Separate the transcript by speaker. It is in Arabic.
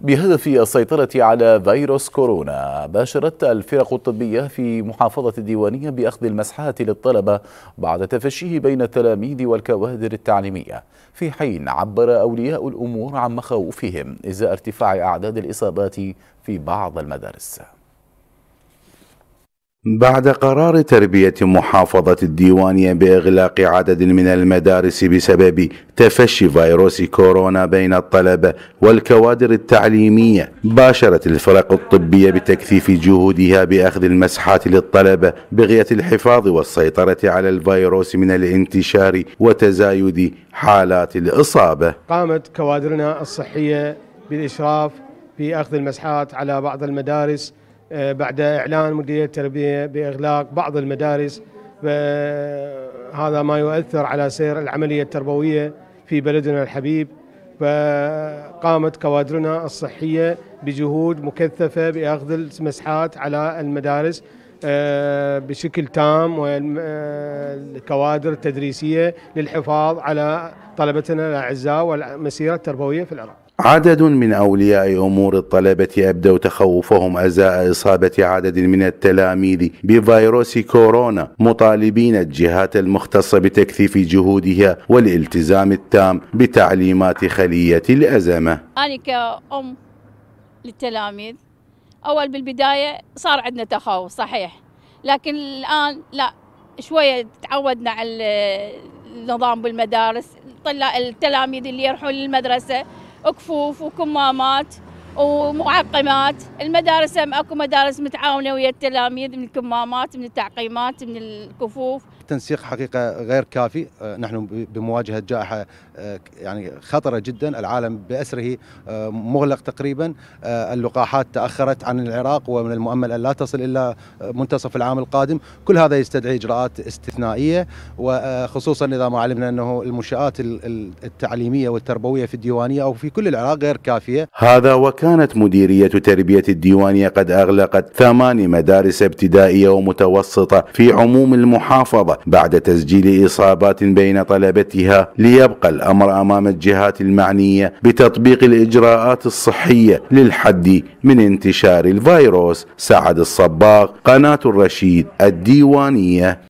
Speaker 1: بهدف السيطرة على فيروس كورونا باشرت الفرق الطبية في محافظة الديوانية بأخذ المسحات للطلبة بعد تفشيه بين التلاميذ والكوادر التعليمية في حين عبر أولياء الأمور عن مخاوفهم إزاء ارتفاع أعداد الإصابات في بعض المدارس
Speaker 2: بعد قرار تربية محافظة الديوانية بإغلاق عدد من المدارس بسبب تفشي فيروس كورونا بين الطلبة والكوادر التعليمية باشرت الفرق الطبية بتكثيف جهودها بأخذ المسحات للطلبة بغية الحفاظ والسيطرة على الفيروس من الانتشار وتزايد حالات الإصابة
Speaker 3: قامت كوادرنا الصحية بالإشراف في أخذ المسحات على بعض المدارس آه، بعد إعلان مديرية التربية بإغلاق بعض المدارس هذا ما يؤثر على سير العملية التربوية في بلدنا الحبيب فقامت كوادرنا الصحية بجهود مكثفة بأخذ المسحات على المدارس آه، بشكل تام والكوادر آه، التدريسية للحفاظ على طلبتنا الأعزاء والمسيرة التربوية في العراق
Speaker 2: عدد من أولياء أمور الطلبة أبدوا تخوفهم أزاء إصابة عدد من التلاميذ بفيروس كورونا مطالبين الجهات المختصة بتكثيف جهودها والالتزام التام بتعليمات خلية الأزمة
Speaker 4: أنا كأم للتلاميذ أول بالبداية صار عندنا تخوف صحيح لكن الآن لا شوية تعودنا على النظام بالمدارس التلاميذ اللي يروحون للمدرسة كفوف وكمامات ومعقمات المدارس اكو مدارس متعاونه ويا التلاميذ من الكمامات من التعقيمات من الكفوف
Speaker 5: التنسيق حقيقه غير كافي آه، نحن بمواجهه جائحه آه، يعني خطره جدا العالم باسره آه، مغلق تقريبا اللقاحات تاخرت عن العراق ومن المؤمل ان لا تصل الا منتصف العام القادم كل هذا يستدعي اجراءات استثنائيه وخصوصا اذا ما علمنا انه المنشات التعليميه والتربويه في الديوانيه او في كل العراق غير كافيه
Speaker 2: هذا وكانت مديريه تربيه الديوانيه قد اغلقت ثمان مدارس ابتدائيه ومتوسطه في عموم المحافظه بعد تسجيل إصابات بين طلبتها ليبقى الأمر أمام الجهات المعنية بتطبيق الإجراءات الصحية للحد من انتشار الفيروس سعد الصباغ قناة الرشيد الديوانية